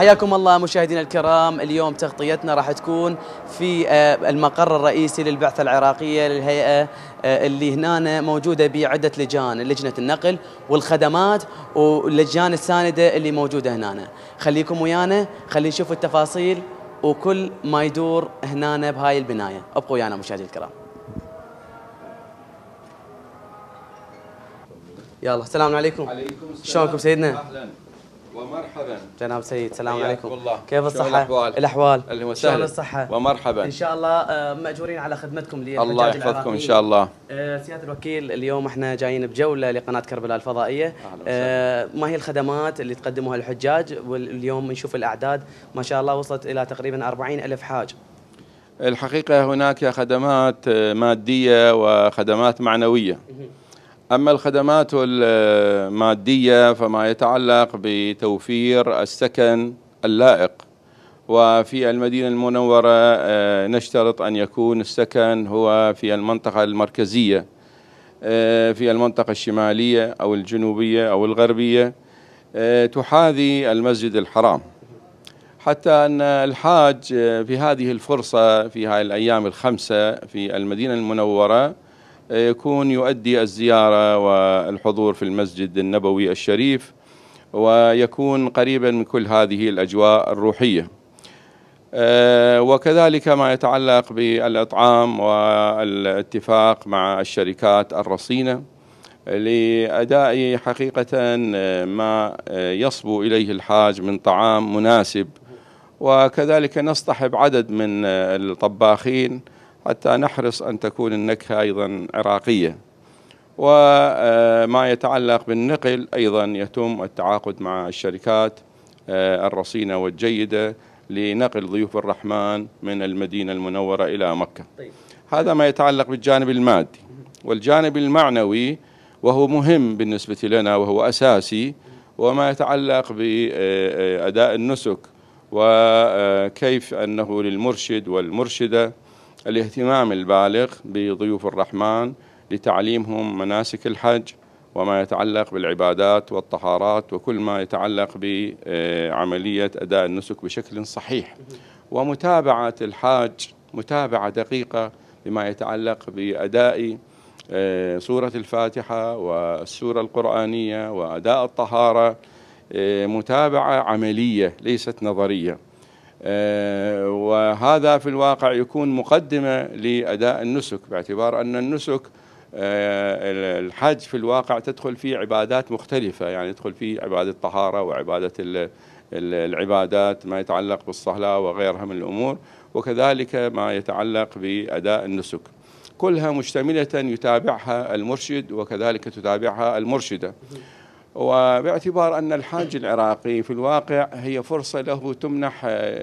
حياكم الله مشاهدينا الكرام اليوم تغطيتنا راح تكون في آه، المقر الرئيسي للبعثة العراقية للهيئة آه، اللي هنا موجودة بعدة لجان لجنة النقل والخدمات واللجان الساندة اللي موجودة هنا خليكم ويانا خلينا نشوف التفاصيل وكل ما يدور هنا بهاي البناية ابقوا ويانا مشاهدينا الكرام يلا السلام عليكم عليكم السلام شلونكم سيدنا؟ اهلا ومرحبا جناب سيد السلام عليكم الله. كيف الصحة؟ الأحوال؟ الأحوال أهلا وسهلا شلون الصحة؟ ومرحبا إن شاء الله آه، مأجورين على خدمتكم الله يحفظكم إن شاء الله آه، سيادة الوكيل اليوم احنا جايين بجولة لقناة كربلاء الفضائية أهلا آه، ما هي الخدمات اللي تقدموها الحجاج واليوم نشوف الأعداد ما شاء الله وصلت إلى تقريبا 40 ألف حاج الحقيقة هناك خدمات مادية وخدمات معنوية أما الخدمات المادية فما يتعلق بتوفير السكن اللائق وفي المدينة المنورة آه، نشترط أن يكون السكن هو في المنطقة المركزية آه، في المنطقة الشمالية أو الجنوبية أو الغربية آه، تحاذي المسجد الحرام حتى أن الحاج في هذه الفرصة في هذه الأيام الخمسة في المدينة المنورة يكون يؤدي الزيارة والحضور في المسجد النبوي الشريف ويكون قريبا من كل هذه الأجواء الروحية آه، وكذلك ما يتعلق بالإطعام والاتفاق مع الشركات الرصينة لأداء حقيقة ما يصبو إليه الحاج من طعام مناسب وكذلك نصطحب عدد من الطباخين حتى نحرص أن تكون النكهة أيضا عراقية وما يتعلق بالنقل أيضا يتم التعاقد مع الشركات آه، الرصينة والجيدة لنقل ضيوف الرحمن من المدينة المنورة إلى مكة طيب. هذا ما يتعلق بالجانب المادي والجانب المعنوي وهو مهم بالنسبة لنا وهو أساسي وما يتعلق بأداء النسك وكيف أنه للمرشد والمرشدة الاهتمام البالغ بضيوف الرحمن لتعليمهم مناسك الحج وما يتعلق بالعبادات والطهارات وكل ما يتعلق بعملية أداء النسك بشكل صحيح ومتابعة الحاج متابعة دقيقة بما يتعلق بأداء آه، سورة الفاتحة والسورة القرآنية وأداء الطهارة آه، متابعة عملية ليست نظرية آه، وهذا في الواقع يكون مقدمة لأداء النسك باعتبار أن النسك آه، الحج في الواقع تدخل فيه عبادات مختلفة يعني تدخل فيه عبادة الطهارة وعبادة العبادات ما يتعلق بالصلاة وغيرها من الأمور وكذلك ما يتعلق بأداء النسك كلها مشتملة يتابعها المرشد وكذلك تتابعها المرشدة وباعتبار أن الحاج العراقي في الواقع هي فرصة له تمنح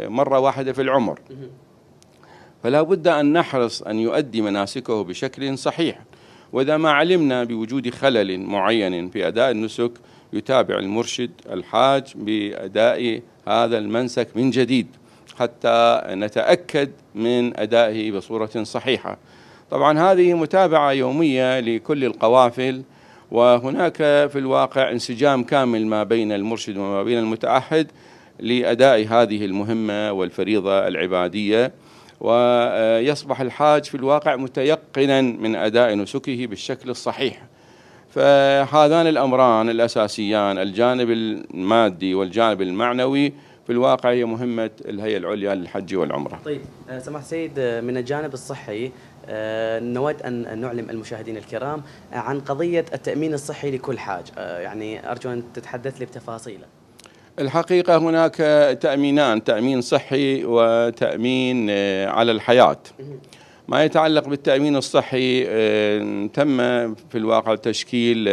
مرة واحدة في العمر فلا بد أن نحرص أن يؤدي مناسكه بشكل صحيح وإذا ما علمنا بوجود خلل معين في أداء النسك يتابع المرشد الحاج بأداء هذا المنسك من جديد حتى نتأكد من أدائه بصورة صحيحة طبعا هذه متابعة يومية لكل القوافل وهناك في الواقع انسجام كامل ما بين المرشد وما بين المتعهد لأداء هذه المهمة والفريضة العبادية ويصبح الحاج في الواقع متيقنا من أداء نسكه بالشكل الصحيح فهذان الأمران الأساسيان الجانب المادي والجانب المعنوي في الواقع هي مهمة الهيئة العليا للحج والعمرة طيب آه، سماحة سيد آه، من الجانب الصحي آه، نود أن نعلم المشاهدين الكرام عن قضية التأمين الصحي لكل حاج آه، يعني أرجو أن تتحدث لي بتفاصيله الحقيقة هناك تأمينان تأمين صحي وتأمين آه، على الحياة ما يتعلق بالتأمين الصحي تم في الواقع تشكيل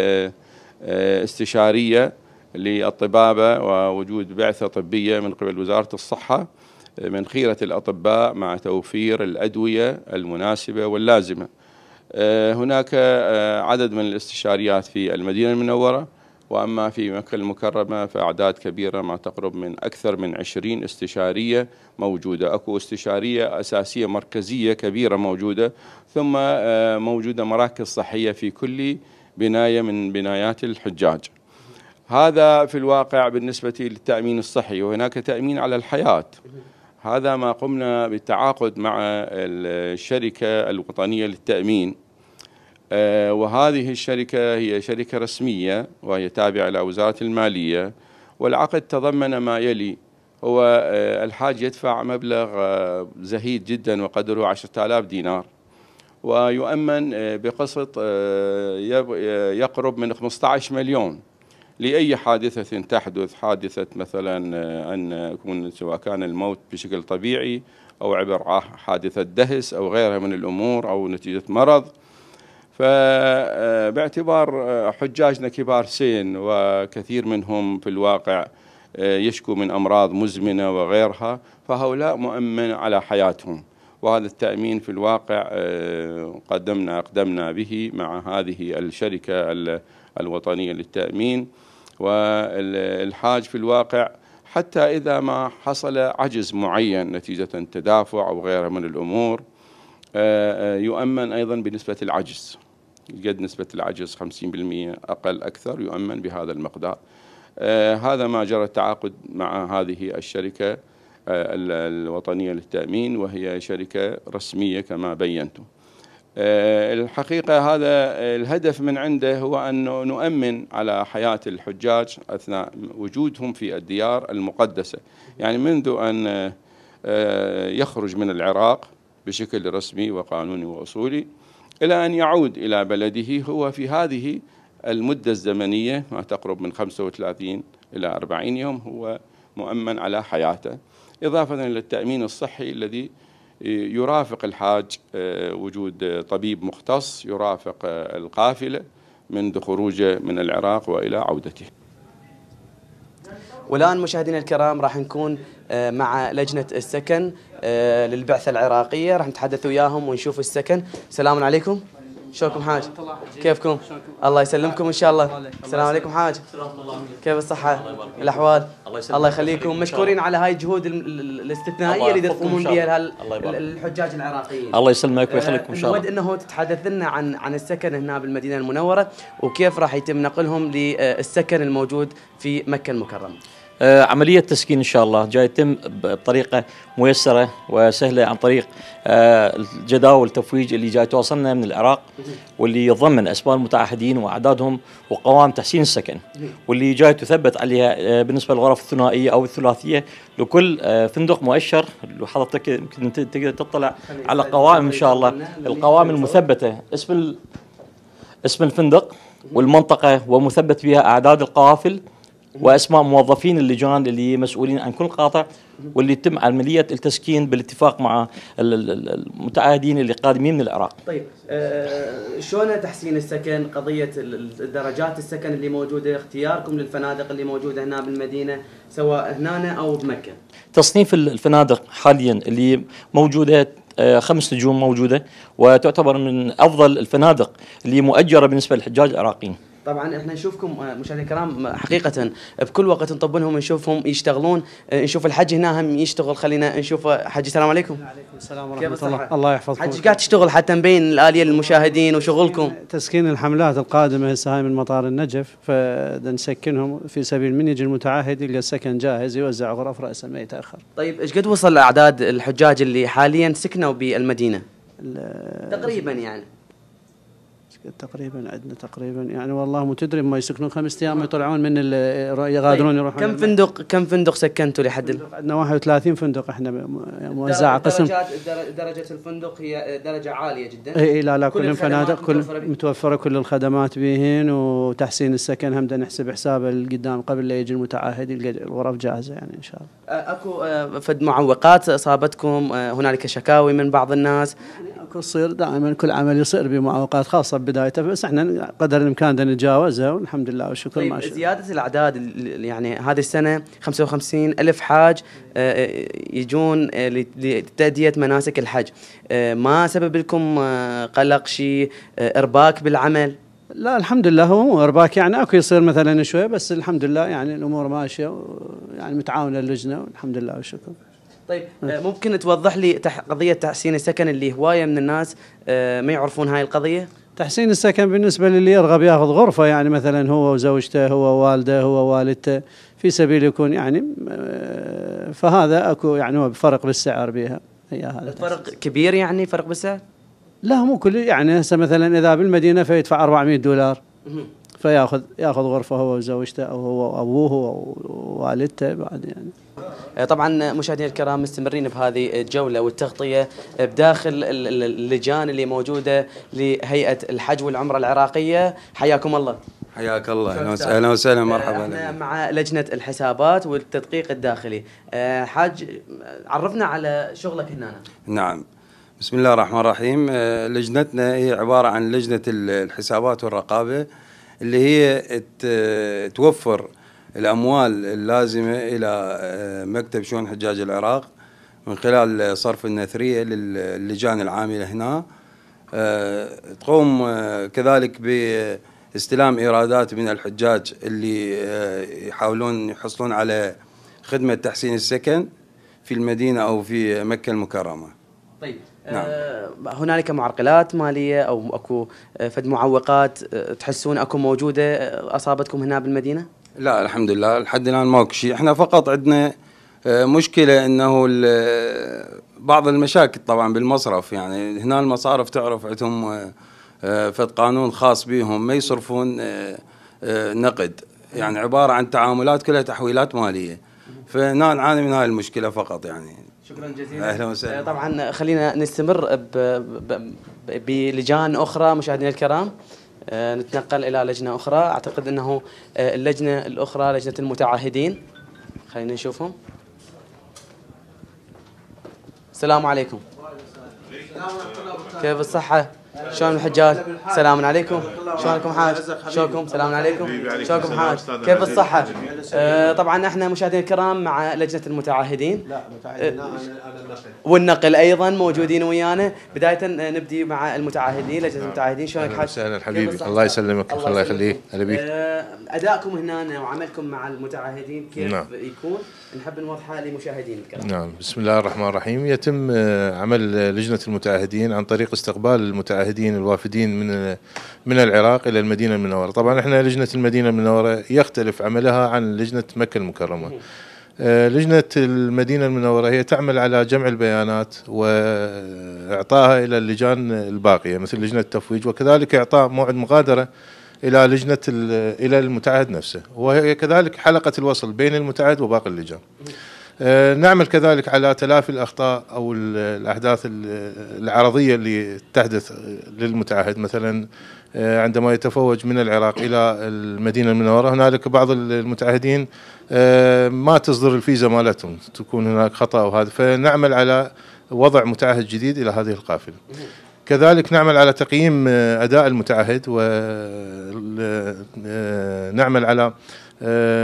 استشارية للطبابة ووجود بعثة طبية من قبل وزارة الصحة من خيرة الأطباء مع توفير الأدوية المناسبة واللازمة آه، هناك آه، عدد من الاستشاريات في المدينة المنورة وأما في مكة المكرمة فأعداد كبيرة ما تقرب من أكثر من 20 استشارية موجودة أكو استشارية أساسية مركزية كبيرة موجودة ثم آه، موجودة مراكز صحية في كل بناية من بنايات الحجاج هذا في الواقع بالنسبة للتأمين الصحي وهناك تأمين على الحياة هذا ما قمنا بالتعاقد مع الشركة الوطنية للتأمين آه، وهذه الشركة هي شركة رسمية وهي تابعة لوزارة المالية والعقد تضمن ما يلي هو آه، الحاج يدفع مبلغ آه، زهيد جدا وقدره عشرة آلاف دينار ويؤمن بقسط يقرب من 15 مليون لأي حادثة تحدث حادثة مثلا آه، أن يكون سواء كان الموت بشكل طبيعي أو عبر حادثة دهس أو غيرها من الأمور أو نتيجة مرض فباعتبار آه، آه، حجاجنا كبار سن وكثير منهم في الواقع يشكو من أمراض مزمنة وغيرها فهؤلاء مؤمن على حياتهم وهذا التأمين في الواقع قدمنا أقدمنا به مع هذه الشركة الوطنية للتأمين والحاج في الواقع حتى إذا ما حصل عجز معين نتيجة تدافع أو غيره من الأمور آه، آه، يؤمن أيضا بنسبة العجز قد نسبة العجز 50% أقل أكثر يؤمن بهذا المقدار آه، هذا ما جرى التعاقد مع هذه الشركة الوطنية للتأمين وهي شركة رسمية كما بينتم آه، الحقيقة هذا الهدف من عنده هو أن نؤمن على حياة الحجاج أثناء وجودهم في الديار المقدسة يعني منذ أن آه، آه، يخرج من العراق بشكل رسمي وقانوني وأصولي إلى أن يعود إلى بلده هو في هذه المدة الزمنية ما تقرب من 35 إلى 40 يوم هو مؤمن على حياته إضافة للتأمين الصحي الذي يرافق الحاج آه، وجود طبيب مختص يرافق آه، القافله منذ خروجه من العراق والى عودته. والان مشاهدينا الكرام راح نكون آه، مع لجنه السكن للبعثه العراقيه راح نتحدث وياهم ونشوف السكن، السلام عليكم. شلونكم حاج؟ كيفكم؟ الله يسلمكم ان شاء الله السلام عليكم حاج كيف الصحه؟ الاحوال؟ الله يخليكم مشكورين على هاي الجهود الاستثنائيه اللي تقومون بها الحجاج العراقيين الله يسلمك ويخليكم ان شاء الله نود انه تتحدث لنا عن عن السكن هنا بالمدينه المنوره وكيف راح يتم نقلهم للسكن الموجود في مكه المكرمه آه، عملية تسكين إن شاء الله جاي يتم بطريقة ميسرة وسهلة عن طريق آه، الجداول التفويج اللي جاي توصلنا من العراق واللي يضمن أسماء المتعهدين وأعدادهم وقوام تحسين السكن واللي جاي تثبت عليها آه، بالنسبة للغرف الثنائية أو الثلاثية لكل فندق مؤشر حضرتك يمكن تقدر تطلع على قوائم إن شاء الله القوائم المثبتة اسم اسم الفندق والمنطقة ومثبت بها أعداد القوافل واسماء موظفين اللجان اللي مسؤولين عن كل قاطع واللي تم عمليه التسكين بالاتفاق مع المتعاهدين اللي قادمين من العراق. طيب آه شلون تحسين السكن، قضيه درجات السكن اللي موجوده، اختياركم للفنادق اللي موجوده هنا بالمدينه سواء هنا او بمكه. تصنيف الفنادق حاليا اللي موجوده آه، خمس نجوم موجوده وتعتبر من افضل الفنادق اللي مؤجره بالنسبه للحجاج العراقيين. طبعا احنا نشوفكم آه، مشاهدينا الكرام آه، حقيقه آه، بكل وقت نطبنهم نشوفهم يشتغلون نشوف الحج هنا هم يشتغل خلينا نشوف حجي السلام عليكم وعليكم السلام ورحمه الله الله يحفظكم حجي قاعد تشتغل حتى مبين الاليه للمشاهدين وشغلكم تسكين الحملات القادمه هسه هاي من مطار النجف فنسكنهم في سبيل من يجي المتعهد يلقى السكن جاهز يوزع غرف راسا ما يتاخر طيب ايش قد وصل اعداد الحجاج اللي حاليا سكنوا بالمدينه تقريبا يعني تقريبا عندنا تقريبا يعني والله متدري ما يسكنون خمس ايام يطلعون من يغادرون طيب، يروحون كم فندق كم فندق سكنتوا لحد عندنا 31 فندق احنا يعني موزعه قسم درجات درجه الفندق هي درجه عاليه جدا اي لا لا كل الفنادق كل متوفره كل الخدمات بهن وتحسين السكن هم نحسب حساب القدام قبل لا يجي المتعهد الغرف جاهزه يعني ان شاء الله اكو فد معوقات اصابتكم هنالك شكاوي من بعض الناس يصير دائما كل عمل يصير بمعوقات خاصه بدايته بس احنا قدر الامكان نتجاوزها والحمد لله والشكر طيب ما شاء زياده الاعداد يعني هذه السنه 55 الف حاج آه، يجون آه، لتاديه مناسك الحج آه، ما سبب لكم قلق شيء ارباك بالعمل لا الحمد لله هو مو ارباك يعني اكو يصير مثلا شويه بس الحمد لله يعني الامور ماشيه يعني متعاونه اللجنه والحمد لله والشكر طيب آه، ممكن توضح لي تح... قضيه تحسين السكن اللي هوايه من الناس آه، ما يعرفون هاي القضيه؟ تحسين السكن بالنسبه للي يرغب ياخذ غرفه يعني مثلا هو وزوجته هو والده هو والدته في سبيل يكون يعني آه، فهذا اكو يعني فرق بالسعر بها هي هذا فرق كبير يعني فرق بالسعر؟ لا مو كل يعني هسه مثلا اذا بالمدينه فيدفع 400 دولار فياخذ ياخذ غرفه هو وزوجته او هو وابوه او والدته بعد يعني آه، طبعا مشاهدينا الكرام مستمرين بهذه الجوله والتغطيه بداخل اللجان اللي موجوده لهيئه الحج والعمره العراقيه حياكم الله حياك الله اهلا وسهلا آه، مرحبا احنا مع لجنه الحسابات والتدقيق الداخلي آه، حاج عرفنا على شغلك هنا نعم بسم الله الرحمن الرحيم لجنتنا هي عباره عن لجنه الحسابات والرقابه اللي هي توفر الأموال اللازمة إلى آه، مكتب شؤون حجاج العراق من خلال صرف النثرية للجان العاملة هنا آه، تقوم آه، كذلك باستلام إيرادات من الحجاج اللي يحاولون يحصلون على خدمة تحسين السكن في المدينة أو في مكة المكرمة طيب نعم. هنالك معرقلات ماليه او اكو فد معوقات تحسون اكو موجوده اصابتكم هنا بالمدينه؟ لا الحمد لله لحد الان ماكو شيء احنا فقط عندنا آه، مشكله انه آه، بعض المشاكل طبعا بالمصرف يعني هنا المصارف تعرف عندهم آه، فد قانون خاص بهم ما يصرفون نقد يعني عباره عن تعاملات كلها تحويلات ماليه فهنا نعاني من هاي المشكله فقط يعني شكرا جزيلا اهلا وسهلا طبعا خلينا نستمر بلجان اخرى مشاهدينا الكرام آه، نتنقل الى لجنه اخرى اعتقد انه آه، اللجنه الاخرى لجنه المتعاهدين خلينا نشوفهم السلام عليكم كيف الصحه شلون الحجاج؟ سلام عليكم شلونكم حاج؟ شلونكم؟ سلام عليكم شلونكم حاج؟ كيف الصحة؟ آه طبعا احنا مشاهدينا الكرام مع لجنة المتعهدين لا متعهدين والنقل ايضا موجودين ويانا بداية آه، نبدي مع المتعهدين لجنة نعم. المتعهدين شلونك حاج؟ وسهلا حبيبي الله يسلمك الله يخليك هلا بيك آه، ادائكم هنا وعملكم مع المتعهدين كيف نعم. يكون؟ نحب نوضحها لمشاهدين الكرام نعم بسم الله الرحمن الرحيم يتم آه، عمل لجنة المتعهدين عن طريق استقبال المتعهدين الوافدين من آه، من العراق إلى المدينة المنورة طبعا احنا لجنة المدينة المنورة يختلف عملها عن لجنة مكة المكرمة آه، لجنة المدينة المنورة هي تعمل على جمع البيانات وإعطائها إلى اللجان الباقية مثل لجنة التفويج وكذلك إعطاء موعد مغادرة الى لجنه الى المتعهد نفسه وهي كذلك حلقه الوصل بين المتعهد وباقي اللجان آه، نعمل كذلك على تلافي الاخطاء او الاحداث العرضيه اللي تحدث للمتعهد مثلا آه، عندما يتفوج من العراق الى المدينه المنوره هنالك بعض المتعهدين آه، ما تصدر الفيزا مالتهم تكون هناك خطا وهذا فنعمل على وضع متعهد جديد الى هذه القافله كذلك نعمل على تقييم آه، اداء المتعهد ونعمل آه، آه، على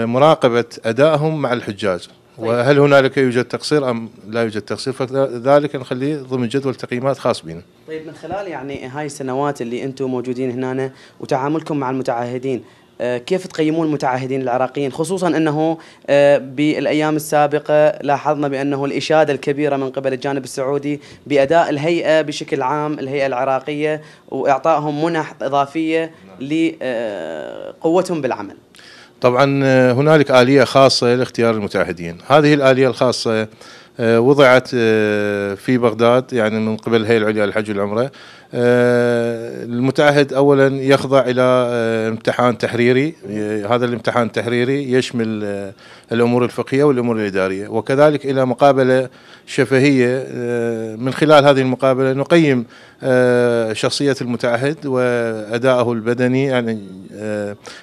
مراقبه ادائهم مع الحجاج طيب. وهل هنالك يوجد تقصير ام لا يوجد تقصير فذلك نخليه ضمن جدول تقييمات خاص بنا. طيب من خلال يعني هاي السنوات اللي انتم موجودين هنا وتعاملكم مع المتعهدين آه، كيف تقيمون المتعهدين العراقيين خصوصا انه آه، بالايام السابقه لاحظنا بانه الاشاده الكبيره من قبل الجانب السعودي باداء الهيئه بشكل عام الهيئه العراقيه واعطائهم منح اضافيه لقوتهم آه، بالعمل. طبعا هنالك اليه خاصه لاختيار المتعهدين، هذه الاليه الخاصه وضعت في بغداد يعني من قبل الهيئه العليا للحج والعمره آه، المتعهد اولا يخضع الى آه، امتحان تحريري هذا الامتحان التحريري يشمل آه، الامور الفقهيه والامور الاداريه وكذلك الى مقابله شفهيه من خلال هذه المقابله نقيم شخصيه المتعهد وادائه البدني يعني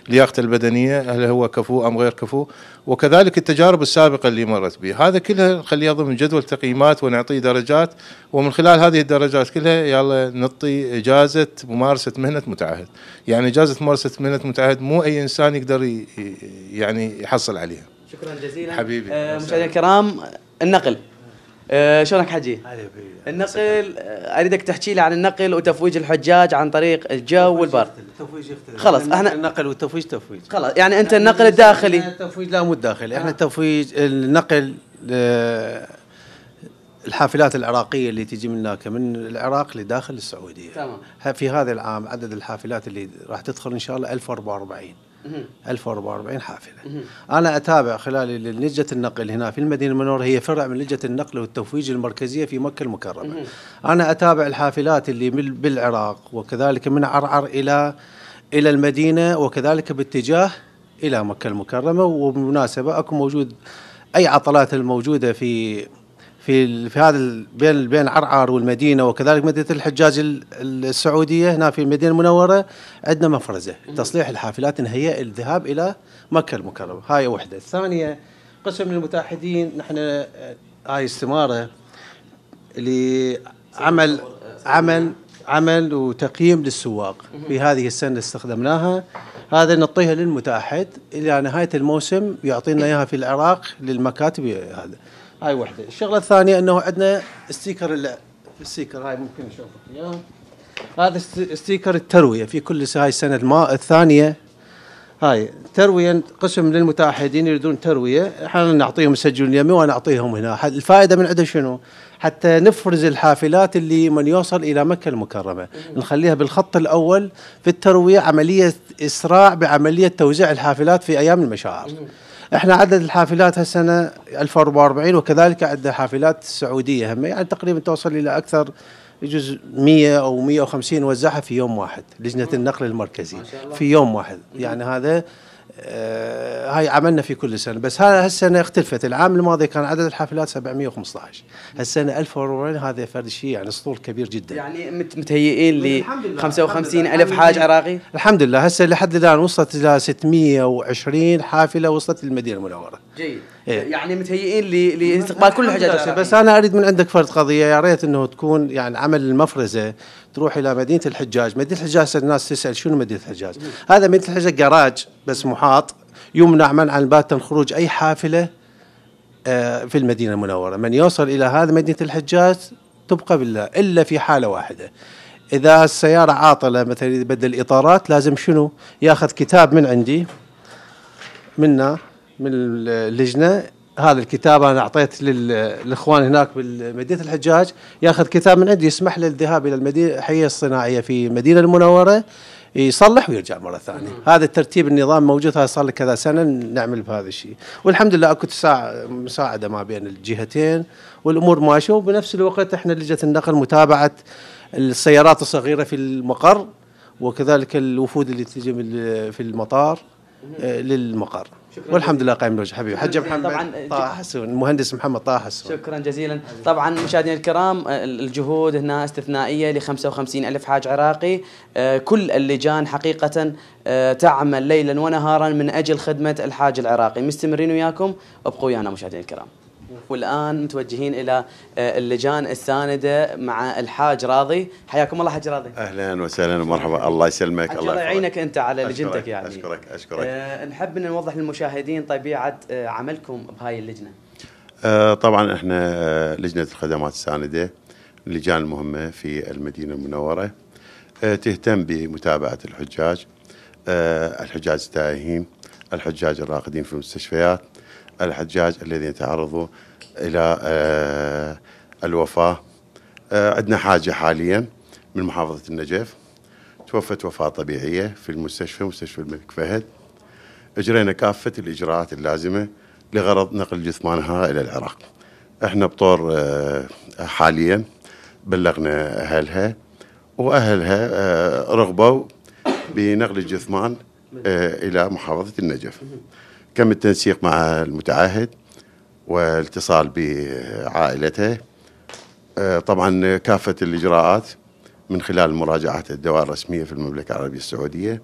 لياقته البدنيه هل هو كفو ام غير كفو وكذلك التجارب السابقه اللي مرت به هذا كلها نخليه ضمن جدول تقييمات ونعطيه درجات ومن خلال هذه الدرجات كلها يلا تعطي إجازة ممارسة مهنة متعهد يعني إجازة ممارسة مهنة متعهد مو أي إنسان يقدر يعني يحصل عليها شكرا جزيلا حبيبي آه مشاهدينا الكرام النقل آه شلونك حجي؟ النقل آه، اريدك تحكي لي عن النقل وتفويج الحجاج عن طريق الجو والبر التفويج يختلف خلاص يعني احنا النقل والتفويج تفويج خلاص يعني انت يعني النقل الداخلي التفويج لا مو الداخلي احنا آه. التفويج النقل آه، الحافلات العراقيه اللي تجي من هناك من العراق لداخل السعوديه تمام في هذا العام عدد الحافلات اللي راح تدخل ان شاء الله 1044 1044 حافله انا اتابع خلال لجنه النقل هنا في المدينه المنوره هي فرع من لجنه النقل والتفويج المركزيه في مكه المكرمه انا اتابع الحافلات اللي بالعراق وكذلك من عرعر الى الى المدينه وكذلك باتجاه الى مكه المكرمه وبالمناسبه اكو موجود اي عطلات الموجوده في في في هذا بين بين عرعر والمدينه وكذلك مدينه الحجاج السعوديه هنا في المدينه المنوره عندنا مفرزه تصليح الحافلات نهيئ الذهاب الى مكه المكرمه هاي وحده الثانيه قسم المتحدين المتاحدين نحن آه، هاي استماره لعمل عمل عمل وتقييم للسواق في هذه السنه استخدمناها هذا نعطيها للمتاحد الى نهايه الموسم يعطينا اياها في العراق للمكاتب هذا هاي وحده الشغله الثانيه انه عندنا ستيكر الستيكر هاي ممكن اشوفك اياه هذا ستيكر الترويه في كل هاي السنه الماء الثانيه هاي ترويه قسم للمتعهدين يريدون ترويه احنا نعطيهم سجل يمي ونعطيهم هنا الفائده من عندنا شنو؟ حتى نفرز الحافلات اللي من يوصل الى مكه المكرمه نخليها بالخط الاول في الترويه عمليه اسراع بعمليه توزيع الحافلات في ايام المشاعر احنا عدد الحافلات هالسنه 1044 وكذلك عدد حافلات السعوديه هم يعني تقريبا توصل الى اكثر يجوز 100 او 150 وزعها في يوم واحد لجنه النقل المركزي في يوم واحد يعني هذا آه، هاي عملنا في كل سنه بس هالسنه اختلفت العام الماضي كان عدد الحفلات 715 هالسنه 1400 هذا فرد شيء يعني اسطول كبير جدا يعني متهيئين ل 55 الف حاج عراقي الحمد لله هسه لحد الان وصلت الى 620 حافله وصلت للمدينه المنوره جيد إيه؟ يعني متهيئين لاستقبال كل الحجاج بس انا اريد من عندك فرد قضيه يا ريت انه تكون يعني عمل المفرزه تروح الى مدينه الحجاج مدينه الحجاج الناس تسال شنو مدينه الحجاج هذا مدينه الحجاج جراج بس محاط يمنع منعا باتا خروج أي حافلة آه، في المدينة المنورة من يوصل إلى هذا مدينة الحجاز تبقى بالله إلا في حالة واحدة إذا السيارة عاطلة مثلا يبدل إطارات لازم شنو ياخذ كتاب من عندي منا من اللجنة هذا الكتاب انا اعطيت للاخوان هناك بمدينه الحجاج ياخذ كتاب من عندي يسمح له الذهاب الى المدينه الحيه الصناعيه في المدينه المنوره يصلح ويرجع مره ثانيه هذا الترتيب النظام موجود هذا صار كذا سنه نعمل بهذا الشيء والحمد لله اكو مساعده ما بين الجهتين والامور ماشيه وبنفس الوقت احنا لجنه النقل متابعه السيارات الصغيره في المقر وكذلك الوفود اللي تجي في المطار آه، للمقر شكرا والحمد لله قائم الوجه حبيبي حج محمد طبعا طه المهندس محمد طه حسون شكرا جزيلا طبعا مشاهدينا الكرام آه، الجهود هنا استثنائيه ل 55 الف حاج عراقي آه، كل اللجان حقيقه آه، تعمل ليلا ونهارا من اجل خدمه الحاج العراقي مستمرين وياكم ابقوا ويانا مشاهدينا الكرام والان متوجهين الى آه، اللجان السانده مع الحاج راضي حياكم الله حاج راضي اهلا وسهلا ومرحبا الله يسلمك الله, الله يعينك انت على لجنتك يعني اشكرك اشكرك أه نحب ان نوضح للمشاهدين طبيعه آه، عملكم بهاي اللجنه أه طبعا احنا آه، لجنه الخدمات السانده اللجان المهمه في المدينه المنوره أه تهتم بمتابعه الحجاج الحجاج التائهين الحجاج الراقدين في المستشفيات الحجاج الذين تعرضوا الى آه، الوفاه آه، عندنا حاجه حاليا من محافظه النجف توفت وفاه طبيعيه في المستشفى مستشفى الملك فهد اجرينا كافه الاجراءات اللازمه لغرض نقل جثمانها الى العراق احنا بطور آه، حاليا بلغنا اهلها واهلها رغبوا بنقل الجثمان الى محافظه النجف كم التنسيق مع المتعهد والاتصال بعائلته آه، طبعا كافة الإجراءات من خلال مراجعة الدوائر الرسمية في المملكة العربية السعودية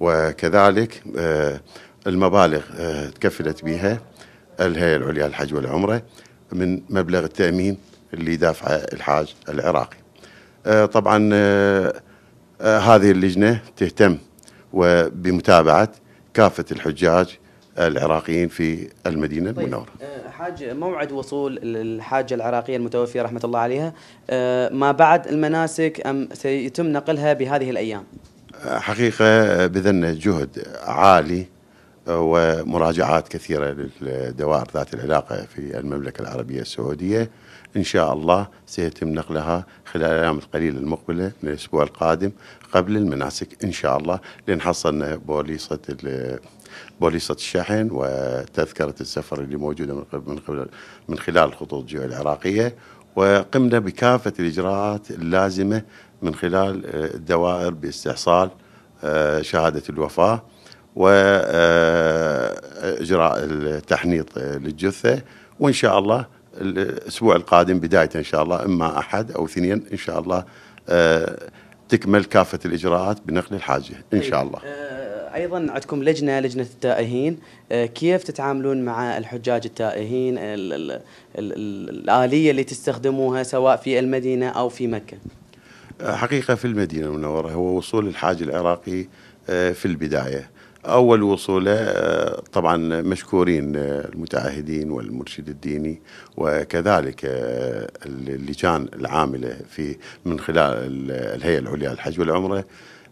وكذلك آه، المبالغ آه، تكفلت بها الهيئة العليا للحج والعمرة من مبلغ التأمين اللي دافعه الحاج العراقي طبعا هذه اللجنة تهتم وبمتابعة كافة الحجاج العراقيين في المدينة طيب المنورة آه، حاج موعد وصول الحاجة العراقية المتوفية رحمة الله عليها آه، ما بعد المناسك أم سيتم نقلها بهذه الأيام آه، حقيقة بذلنا جهد عالي ومراجعات كثيرة للدوائر ذات العلاقة في المملكة العربية السعودية إن شاء الله سيتم نقلها خلال الأيام القليلة المقبلة من الأسبوع القادم قبل المناسك إن شاء الله لأن حصلنا بوليصة بوليصة الشحن وتذكرة السفر اللي موجودة من قبل من خلال الخطوط الجوية العراقية وقمنا بكافة الإجراءات اللازمة من خلال آه، الدوائر باستحصال آه، شهادة الوفاة وإجراء آه، التحنيط للجثة وإن شاء الله الاسبوع القادم بدايه ان شاء الله اما احد او اثنين ان شاء الله آه، تكمل كافه الاجراءات بنقل الحاجه ان طيب، شاء الله آه، ايضا عندكم لجنه لجنه التائهين آه، كيف تتعاملون مع الحجاج التائهين الاليه اللي تستخدموها سواء في المدينه او في مكه حقيقه في المدينه المنوره هو وصول الحاج العراقي في البدايه أول وصوله طبعا مشكورين المتعهدين والمرشد الديني وكذلك اللجان العاملة في من خلال الهيئة العليا للحج والعمرة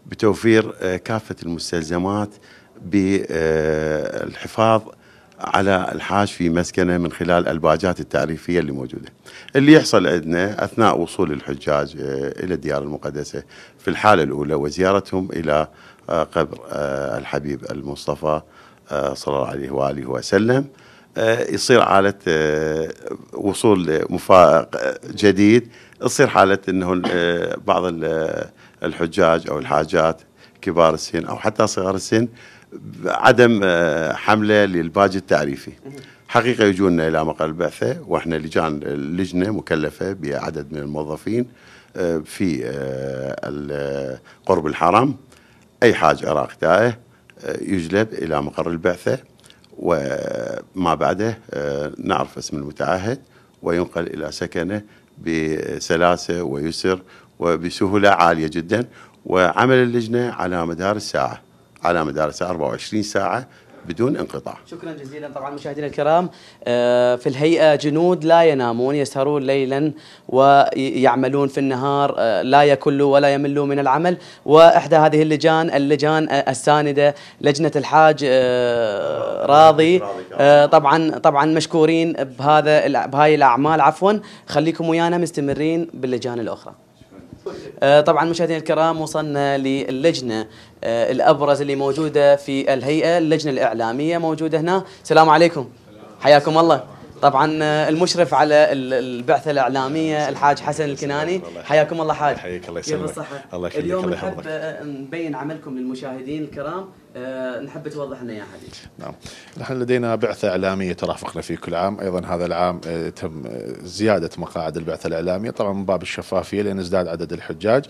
بتوفير كافة المستلزمات بالحفاظ على الحاج في مسكنه من خلال الباجات التعريفيه اللي موجوده. اللي يحصل عندنا اثناء وصول الحجاج الى الديار المقدسه في الحاله الاولى وزيارتهم الى آه، قبر آه، الحبيب المصطفى آه، صلى الله عليه وآله وسلم يصير حالة وصول جديد تصير حالة أنه بعض الحجاج أو الحاجات كبار السن أو حتى صغار السن عدم حملة للباج التعريفي حقيقة يجونا إلى مقر البعثة وإحنا لجان اللجنة مكلفة بعدد من الموظفين في قرب الحرم أي حاج عراق تايه آه، يجلب إلى مقر البعثة وما بعده آه، نعرف اسم المتعهد وينقل إلى سكنه بسلاسة ويسر وبسهولة عالية جدا وعمل اللجنة على مدار الساعة على مدار الساعة 24 ساعة بدون انقطاع شكرا جزيلا طبعا مشاهدينا الكرام آه، في الهيئة جنود لا ينامون يسهرون ليلا ويعملون في النهار آه، لا يكلوا ولا يملوا من العمل وإحدى هذه اللجان اللجان آه، الساندة لجنة الحاج راضي طبعا طبعا مشكورين بهذا بهاي الأعمال عفوا خليكم ويانا مستمرين باللجان الأخرى آه، طبعا مشاهدينا الكرام وصلنا للجنة آه، الأبرز اللي موجودة في الهيئة اللجنة الإعلامية موجودة هنا السلام عليكم حياكم الله طبعا آه، المشرف على البعثه الاعلاميه الحاج حسن الكناني حياكم الله حاج حياك الله يسلمك الله يخليك اليوم نحب نبين عملكم للمشاهدين الكرام آه، نحب توضح لنا اياها نعم نحن لدينا بعثه اعلاميه ترافقنا في كل عام ايضا هذا العام آه، تم آه، زياده مقاعد البعثه الاعلاميه طبعا من باب الشفافيه لان ازداد عدد الحجاج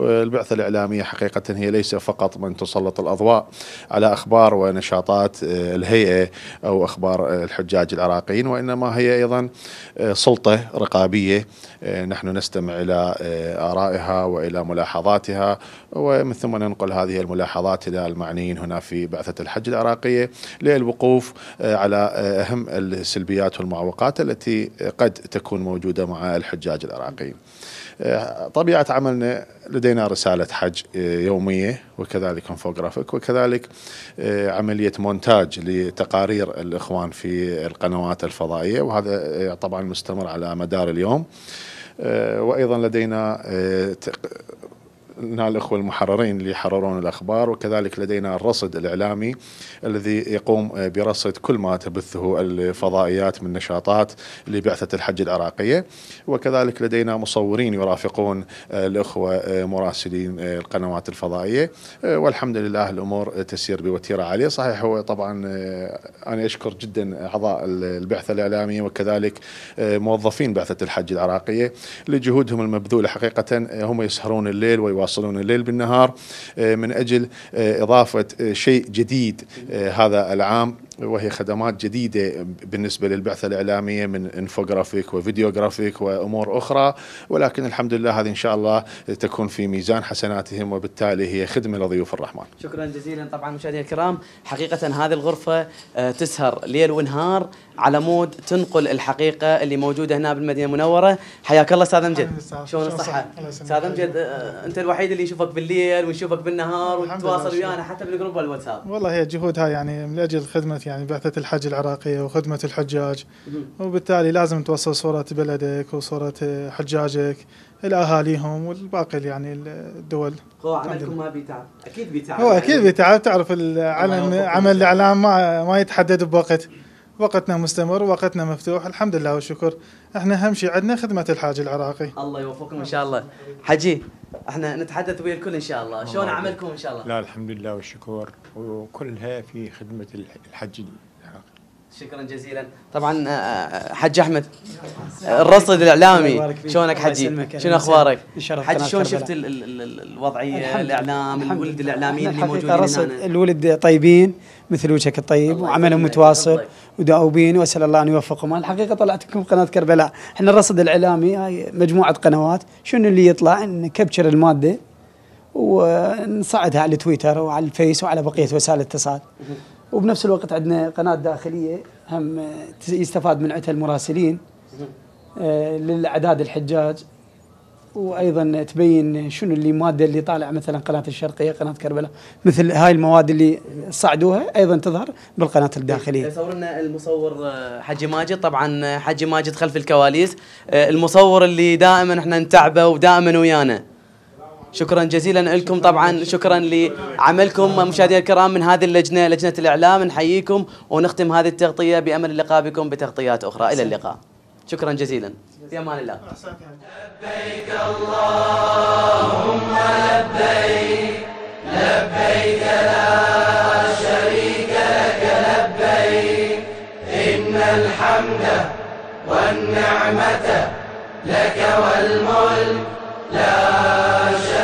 البعثه الاعلاميه حقيقه هي ليس فقط من تسلط الاضواء على اخبار ونشاطات الهيئه او اخبار الحجاج العراقيين وانما هي ايضا سلطه رقابيه نحن نستمع الى ارائها والى ملاحظاتها ومن ثم ننقل هذه الملاحظات الى المعنيين هنا هنا في بعثة الحج العراقية للوقوف آه، على آه، أهم السلبيات والمعوقات التي قد تكون موجودة مع الحجاج العراقيين آه، طبيعة عملنا لدينا رسالة حج يومية وكذلك انفوغرافيك وكذلك عملية مونتاج لتقارير الإخوان في القنوات الفضائية وهذا طبعا مستمر على مدار اليوم وايضا لدينا لدينا الإخوة المحررين اللي يحررون الأخبار وكذلك لدينا الرصد الإعلامي الذي يقوم برصد كل ما تبثه الفضائيات من نشاطات لبعثة الحج العراقية وكذلك لدينا مصورين يرافقون الإخوة مراسلين القنوات الفضائية والحمد لله الأمور تسير بوتيرة عالية صحيح هو طبعا أنا أشكر جدا أعضاء البعثة الإعلامية وكذلك موظفين بعثة الحج العراقية لجهودهم المبذولة حقيقة هم يسهرون الليل ويواصلون يواصلون الليل بالنهار آه، من اجل آه، اضافه آه، شيء جديد هذا العام وهي خدمات جديدة بالنسبة للبعثة الإعلامية من انفوغرافيك وفيديوغرافيك وأمور أخرى ولكن الحمد لله هذه إن شاء الله تكون في ميزان حسناتهم وبالتالي هي خدمة لضيوف الرحمن شكرا جزيلا طبعا مشاهدينا الكرام حقيقة هذه الغرفة آه، تسهر ليل ونهار على مود تنقل الحقيقة اللي موجودة هنا بالمدينة المنورة حياك الله أستاذ أمجد شلون الصحة؟ أستاذ أمجد آه، أنت الوحيد اللي يشوفك بالليل ويشوفك بالنهار وتتواصل ويانا حتى بالجروب والواتساب والله هي جهودها هاي يعني من أجل خدمة يعني بعثة الحج العراقية وخدمة الحجاج وبالتالي لازم توصل صورة بلدك وصورة حجاجك إلى أهاليهم والباقي يعني الدول هو عملكم عندنا. ما بيتعب أكيد بيتعب هو أكيد بيتعب تعرف العلم عمل الإعلام ما ما يتحدد بوقت وقتنا مستمر وقتنا مفتوح الحمد لله والشكر احنا اهم شيء عندنا خدمه الحاج العراقي الله يوفقكم ان شاء الله حجي احنا نتحدث ويا الكل ان شاء الله شلون عملكم ان شاء الله لا الحمد لله والشكر وكلها في خدمه الحج العراقي شكرا جزيلا طبعا آه، آه، حج احمد آه، الرصد الاعلامي شلونك حجي شنو اخبارك حجي شلون شفت الوضعيه الاعلام الولد الاعلاميين اللي موجودين الرصد الولد طيبين مثل وجهك الطيب وعملهم متواصل وداوبين واسال الله ان يوفقهم انا الحقيقه طلعت لكم قناه كربلاء احنا الرصد الاعلامي هاي مجموعه قنوات شنو اللي يطلع نكبشر الماده ونصعدها على تويتر وعلى الفيس وعلى بقيه وسائل الاتصال وبنفس الوقت عندنا قناه داخليه هم يستفاد من عتها المراسلين آه، للاعداد الحجاج وايضا تبين شنو اللي ماده اللي طالع مثلا قناه الشرقيه قناه كربلاء مثل هاي المواد اللي صعدوها ايضا تظهر بالقناه الداخليه إيه، صور لنا المصور آه، حجي ماجد طبعا آه، حجي ماجد خلف الكواليس آه، المصور اللي دائما احنا نتعبه ودائما ويانا شكرا جزيلا لكم طبعا شكرا لعملكم مشاهدينا الكرام من هذه اللجنه لجنه الاعلام نحييكم ونختم هذه التغطيه بامل اللقاء بكم بتغطيات اخرى الى اللقاء شكرا جزيلا في امان الله لبيك اللهم لبيك لبيك لا شريك لك لبيك ان الحمد والنعمه لك والملك لا شريك